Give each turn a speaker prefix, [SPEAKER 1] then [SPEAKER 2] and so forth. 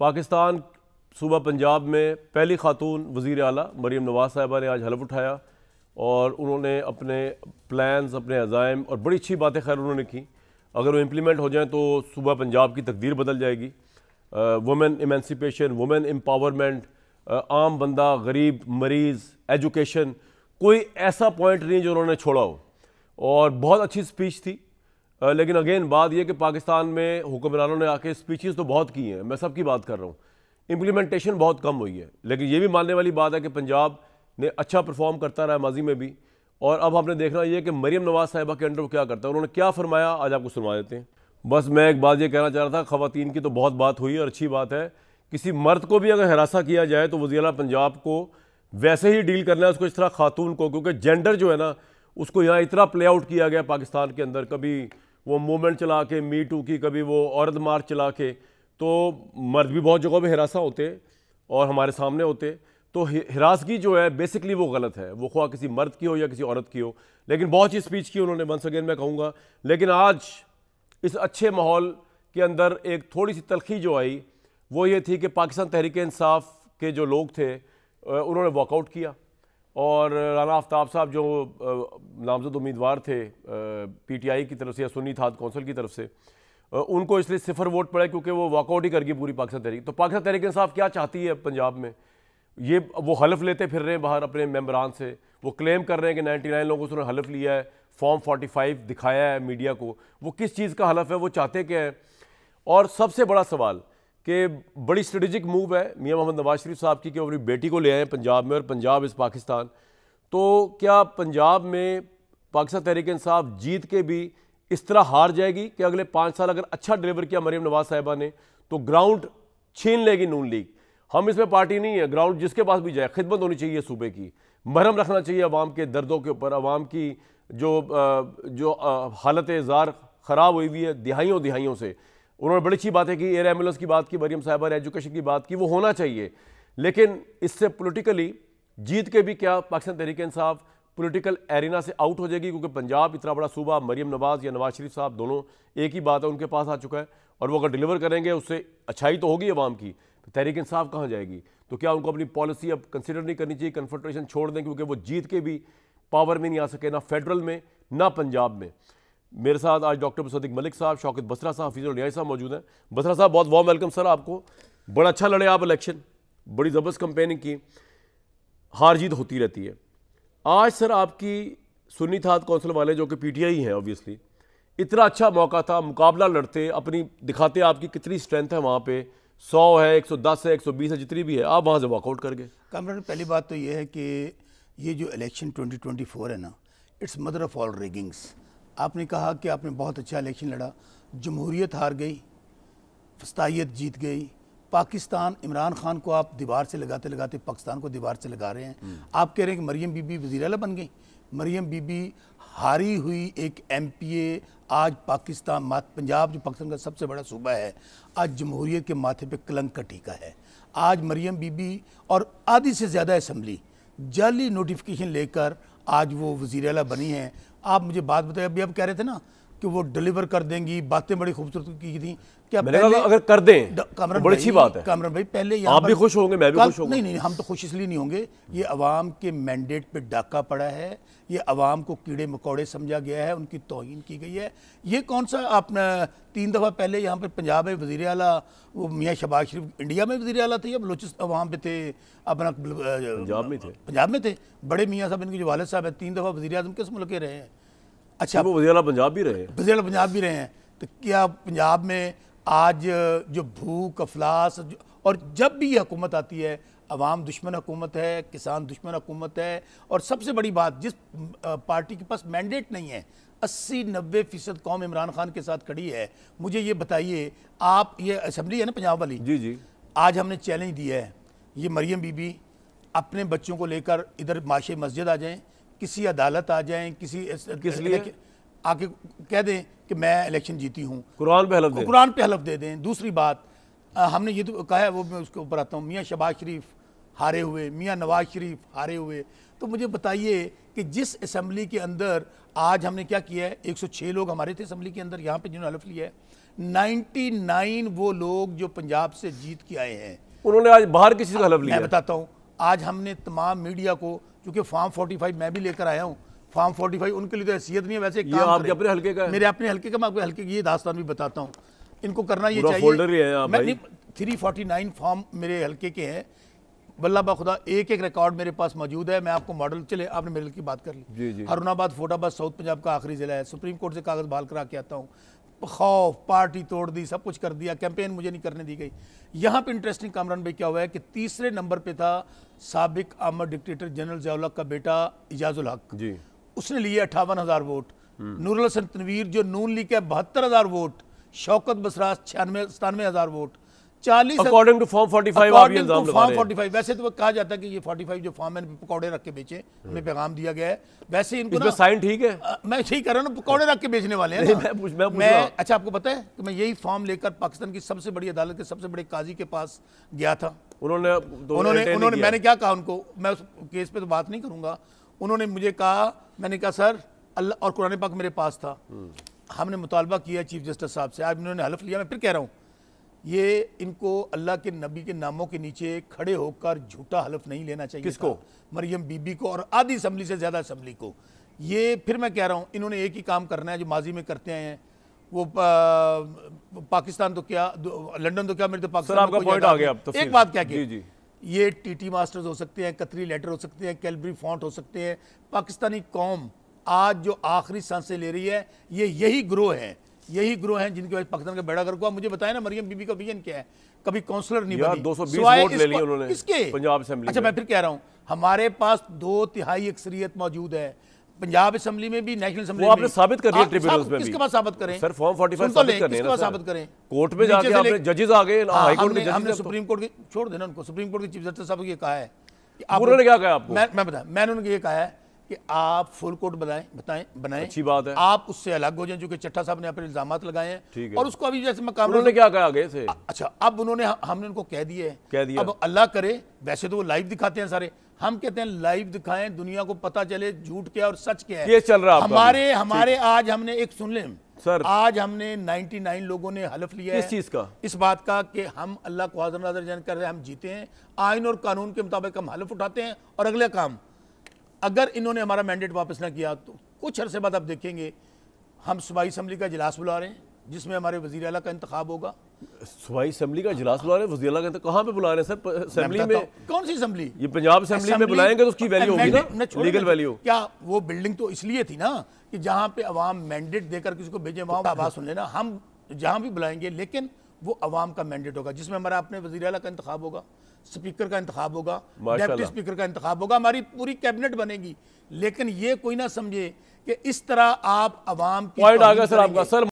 [SPEAKER 1] पाकिस्तान सूबा पंजाब में पहली खातून वज़ी अली मरीम नवाज़ साहबा ने आज हलफ उठाया और उन्होंने अपने प्लान्स अपने अज़ाइम और बड़ी अच्छी बातें खैर उन्होंने की अगर वो इम्प्लीमेंट हो जाएँ तो सूबा पंजाब की तकदीर बदल जाएगी वुमेन इमेंसिपेशन वुमेन एम्पावरमेंट आम बंदा गरीब मरीज़ एजुकेशन कोई ऐसा पॉइंट नहीं जो उन्होंने छोड़ा हो और बहुत अच्छी स्पीच थी लेकिन अगेन बात यह कि पाकिस्तान में हुक्मरानों ने आके स्पीचेस तो बहुत की हैं मैं सब की बात कर रहा हूँ इम्प्लीमेंटेशन बहुत कम हुई है लेकिन ये भी मानने वाली बात है कि पंजाब ने अच्छा परफॉर्म करता रहा माजी में भी और अब आपने देखना यह कि मरीम नवाज साहिबा के अंडर वो क्या करता है उन्होंने क्या फरमाया आज आपको सुनवा देते हैं बस मैं एक बात ये कहना चाह रहा था ख़वान की तो बहुत बात हुई और अच्छी बात है किसी मर्द को भी अगर हरासा किया जाए तो वजी पंजाब को वैसे ही डील करना है उसको इस तरह खातून को क्योंकि जेंडर जो है ना उसको यहाँ इतना प्ले आउट किया गया पाकिस्तान के अंदर कभी वो मूवमेंट चला के मी टू की कभी वो औरत मार्च चला के तो मर्द भी बहुत जगहों पर हिरासा होते और हमारे सामने होते तो हिरासगी जो है बेसिकली वो गलत है वो ख्वा किसी मर्द की हो या किसी औरत की हो लेकिन बहुत ही स्पीच की उन्होंने वंस अगेन मैं कहूँगा लेकिन आज इस अच्छे माहौल के अंदर एक थोड़ी सी तलखी जो आई वो ये थी कि पाकिस्तान तहरीक इंसाफ के जो लोग थे उन्होंने वॉकआउट किया और राना आफ्ताब साहब जो नामजद उम्मीदवार थे पीटीआई की तरफ से या सुन्नी थाद कौंसिल की तरफ से उनको इसलिए सिफर वोट पड़े क्योंकि वो वॉकआउट ही कर गई पूरी पाकिस्तान तहरीक तो पाकिस्तान तहरीक साहब क्या चाहती है पंजाब में ये वो हलफ लेते फिर रहे हैं बाहर अपने मेम्बरान से वो क्लेम कर रहे हैं कि नाइन्टी नाइन लोगों से उन्होंने हलफ लिया है फॉर्म फाइव दिखाया है मीडिया को वो किस चीज़ का हलफ है वो चाहते क्या है और सबसे बड़ा सवाल कि बड़ी स्ट्रेटजिक मूव है मियाँ मोहम्मद नवाज शरीफ साहब की कि अपनी बेटी को ले आए पंजाब में और पंजाब इस पाकिस्तान तो क्या पंजाब में पाकिस्तान तहरीक इंसाफ जीत के भी इस तरह हार जाएगी कि अगले पाँच साल अगर अच्छा डिलीवर किया मरीम नवाज साहिबा ने तो ग्राउंड छीन लेगी नून लीग हम इसमें पार्टी नहीं है ग्राउंड जिसके पास भी जाए खिदमत होनी चाहिए सूबे की महरम रखना चाहिए आवाम के दर्दों के ऊपर आवाम की जो जो हालत ज़ार ख़राब हुई हुई है दिहाइयों दिहाइयों से उन्होंने बड़ी अच्छी बातें की एयर एम्बुलेंस की बात की मरीम साहबा ने एजुकेशन की बात की वो होना चाहिए लेकिन इससे पोलिटिकली जीत के भी क्या पाकिस्तान तहरीक इंसाफ पोलिटिकल एरिना से आउट हो जाएगी क्योंकि पंजाब इतना बड़ा सूबा मरीम नवाज़ या नवाज शरीफ साहब दोनों एक ही बात है उनके पास आ चुका है और वो अगर डिलीवर करेंगे उससे अच्छाई तो होगी आवाम की तो तहरीक इंसाफ कहाँ जाएगी तो क्या उनको अपनी पॉलिसी अब कंसिडर नहीं करनी चाहिए कन्फर्ट्रेशन छोड़ दें क्योंकि वो जीत के भी पावर में नहीं आ सके ना फेडरल में ना पंजाब में मेरे साथ आज डॉक्टर मुसदिक मलिक साहब शौकत बसरा साहब हफीज़ रियाज साहब मौजूद हैं बसरा साहब बहुत वार्म वेलकम सर आपको बड़ा अच्छा लड़े आप इलेक्शन बड़ी ज़बरदस्त कंपेनिंग की हार जीत होती रहती है आज सर आपकी सुन्नी थात कौंसिल वाले जो कि पी टी आई हैं ऑब्वियसली इतना अच्छा मौका था मुकाबला लड़ते अपनी दिखाते आपकी कितनी स्ट्रेंथ है वहाँ पर
[SPEAKER 2] सौ है एक सौ दस है एक सौ बीस है जितनी भी है आप वहाँ से वॉकआउट कर गए कमरान पहली बात तो ये है कि ये जो इलेक्शन ट्वेंटी ट्वेंटी फोर है ना it's mother of all riggings आपने कहा कि आपने बहुत अच्छा इलेक्शन लड़ा जमहूरीत हार गई फस्ताइत जीत गई पाकिस्तान इमरान खान को आप दीवार से लगाते लगाते पाकिस्तान को दीवार से लगा रहे हैं हम्म। आप कह रहे हैं कि मरीम बीबी वजी अला बन गई मरीम बीबी हारी हुई एक एम पी ए आज पाकिस्तान पंजाब जो पाकिस्तान का सबसे बड़ा सूबा है आज जमहूरीत के माथे पे कलंक का टीका है आज मरीम बीबी और आधी से ज़्यादा असम्बली जाली नोटिफिकेशन लेकर आज वो वजीर अला बनी हैं आप मुझे बात बताइए अभी आप कह रहे थे ना कि वो डिलीवर कर देंगी बातें बड़ी खूबसूरत की थी क्या मैंने पहले, अगर कर दें कामरान तो बड़ी अच्छी बात है कामरान भाई पहले आप भी खुश होंगे मैं भी खुश होंगे नहीं नहीं हम तो खुश इसलिए नहीं होंगे ये अवाम के मैंडेट पे डाका पड़ा है ये अवाम को कीड़े मकोड़े समझा गया है उनकी तोहन की गई है ये कौन सा आपने तीन दफ़ा पहले यहाँ पर पंजाब में वजी अला वो मियाँ शबाज शरीफ इंडिया में वजी अला थे या बलोचिस्त अवाम पे थे अपना पंजाब में थे पंजाब में थे बड़े मियाँ साहब इनके जो वालद साहब हैं तीन दफ़ा वजी अजम किस मुल्क के रहे हैं अच्छा वो
[SPEAKER 1] वजीरा पंजाब भी
[SPEAKER 2] रहे वजीरा पंजाब भी रहे हैं तो क्या पंजाब में आज जो भूख अफलास और जब भी ये हुकूमत आती है अवाम दुश्मन हुकूमत है किसान दुश्मन हुकूमत है और सबसे बड़ी बात जिस पार्टी के पास मैंडेट नहीं है अस्सी नब्बे फ़ीसद कौम इमरान खान के साथ खड़ी है मुझे ये बताइए आप ये असम्बली है ना पंजाब वाली जी जी आज हमने चैलेंज दिया है ये मरियम बीबी अपने बच्चों को लेकर इधर माशे मस्जिद आ जाएं किसी अदालत आ जाएं किसी किस लिए आके कह दें कि मैं इलेक्शन जीती हूँ कुरान पे हलफ कुरान पे हलफ दे दें दूसरी बात हमने ये तो कहा है वो मैं उसके ऊपर आता हूँ मियाँ शबाज शरीफ हारे हुए मियाँ नवाज शरीफ हारे हुए तो मुझे बताइए कि जिस असम्बली के अंदर आज हमने क्या किया है एक सौ छः लोग हमारे थे असम्बली के अंदर यहाँ पर जिन्होंने हलफ लिया है नाइन्टी नाइन वो लोग जो पंजाब से जीत के आए हैं उन्होंने आज बाहर किसी का हलफ लिया मैं बताता हूँ आज हमने तमाम मीडिया को क्योंकि फार्म फाइव मैं भी लेकर आया हूँ फार्म फाइव उनके लिए तो हैसियत नहीं है वैसे ये आपके अपने हल्के का है? मेरे अपने हल्के का मैं आपको हल्के की ये दास्तान भी बताता हूँ इनको करना ये चाहिए फोल्डर ही है हाँ मैं थ्री फोर्टी नाइन फार्म मेरे हल्के के हैं बल्ला खुदा एक एक रिकॉर्ड मेरे पास मौजूद है मैं आपको मॉडल चले आपने मेरे की बात कर ली हरुणाबाद फोटाबाद साउथ पंजाब का आखिरी जिला है सुप्रीम कोर्ट से कागज बहाल करा के आता हूँ खौफ पार्टी तोड़ दी सब कुछ कर दिया कैंपेन मुझे नहीं करने दी गई यहाँ पे इंटरेस्टिंग कामरान भाई क्या हुआ है कि तीसरे नंबर पे था सबक आमर डिक्टेटर जनरल जयाल का बेटा इजाजुल हक जी उसने लिए अट्ठावन हज़ार वोट हम्म। नूरल हसन तनवीर जो नून लीग है बहत्तर हज़ार वोट शौकत बसराज छियानवे सतानवे हज़ार वोट चालीस according to form forty five ये इल्जाम लगा वैसे तो कहा जाता है कि ये फाइव जो फॉर्म है पकौड़े रख के बेचे हमें पैगाम दिया गया है वैसे इनको ना साइन ठीक है आ, मैं ठीक कर रहा हूँ पकौड़े रख के बेचने वाले हैं मैं मैं, पूछ मैं अच्छा आपको पता है कि मैं यही फॉर्म लेकर पाकिस्तान की सबसे बड़ी अदालत के सबसे बड़े काजी के पास
[SPEAKER 1] गया था उन्होंने उन्होंने उन्होंने मैंने
[SPEAKER 2] क्या कहा उनको मैं उस केस पे तो बात नहीं करूंगा उन्होंने मुझे कहा मैंने कहा सर अल्लाह और कुरान पाक मेरे पास था हमने मुतालबा किया चीफ जस्टिस साहब से आज उन्होंने हलफ लिया मैं फिर कह रहा हूँ ये इनको अल्लाह के नबी के नामों के नीचे खड़े होकर झूठा हलफ नहीं लेना चाहिए किसको मरियम बीबी को और आधी असम्बली से ज़्यादा असम्बली को ये फिर मैं कह रहा हूँ इन्होंने एक ही काम करना है जो माजी में करते आए हैं वो पा, पाकिस्तान तो क्या लंदन तो क्या मेरे तो पाकिस्तान आपका पॉइंट आ गया तो एक बात क्या जी जी ये टीटी मास्टर्स हो सकते हैं कतरी लेटर हो सकते हैं कैलबरी फॉन्ट हो सकते हैं पाकिस्तानी कौम आज जो आखिरी सांसें ले रही है ये यही ग्रोह है यही ग्रो हैं जिनके वजह से पाकिस्तान का बेड़ा गर्क हुआ मुझे बताया ना मरियम बीबी का विजन क्या है कभी काउंसलर नहीं बनी 220 वोट ले लिए उन्होंने इसके पंजाब असेंबली अच्छा मैं फिर कह रहा हूँ हमारे पास दो तिहाई अक्सरियत मौजूद है पंजाब असेंबली में भी नेशनल असेंबली में आपने साबित कर दिया ट्रिब्यूनल में किसके पास साबित करें सर फॉर्म 45 तो साबित करें किसके पास साबित करें कोर्ट में जाके आपने जजेस
[SPEAKER 1] आ गए हाँ, हाँ, हाई कोर्ट के जजेस हमने तो-
[SPEAKER 2] सुप्रीम कोर्ट के छोड़ देना उनको सुप्रीम कोर्ट के चीफ जस्टिस साहब ने कहा है कि उन्होंने क्या कहा आपको मैं मैं बता मैंने उनको ये कहा है कि आप फुल कोर्ट बनाएं बताएं बनाएं अच्छी बात है आप उससे अलग हो जाएं जो कि चट्टा साहब ने अपने इल्जाम लगाए हैं ठीक है और उसको अभी जैसे मकाम उन्होंने
[SPEAKER 1] क्या कहा गए थे अच्छा
[SPEAKER 2] अब उन्होंने हमने उनको कह दिया है कह दिया अब अल्लाह करे वैसे तो वो लाइव दिखाते हैं सारे हम कहते हैं लाइव दिखाएं दुनिया को पता चले झूठ क्या और सच क्या है ये चल रहा हमारे हमारे आज हमने एक सुन ले सर आज हमने 99 लोगों ने हलफ लिया इस चीज का इस बात का कि हम अल्लाह को हाजर नाजर जन कर रहे हैं हम जीते हैं आयन और कानून के मुताबिक हम हलफ उठाते हैं और अगला काम अगर इन्होंने हमारा मैंडेट वापस ना किया तो कुछ अरसे बाद आप देखेंगे हम सूबाई असम्बली का इजलास बुला रहे हैं जिसमें हमारे वजी अला का इंतखब होगा
[SPEAKER 1] सूबाई असम्बली का इजलास बुला रहे हैं वजी अला का कहाँ पे बुला रहे हैं सर असम्बली में
[SPEAKER 2] कौन सी असम्बली
[SPEAKER 1] ये पंजाब असम्बली में बुलाएंगे तो उसकी वैल्यू होगी ना लीगल वैल्यू
[SPEAKER 2] क्या वो बिल्डिंग तो इसलिए थी ना कि जहाँ पे अवाम मैंडेट देकर किसी को भेजे वहाँ आवाज़ सुन लेना हम जहाँ भी बुलाएंगे लेकिन वो अवाम का मैंडेट होगा जिसमें हमारा अपने वजी अला का इंतखब होगा स्पीकर का इंतखब होगा डेप्टी स्पीकर का इंतख्या होगा हमारी पूरी कैबिनेट बनेगी लेकिन ये कोई ना समझे कि इस तरह आप आवाम की सर आपका सर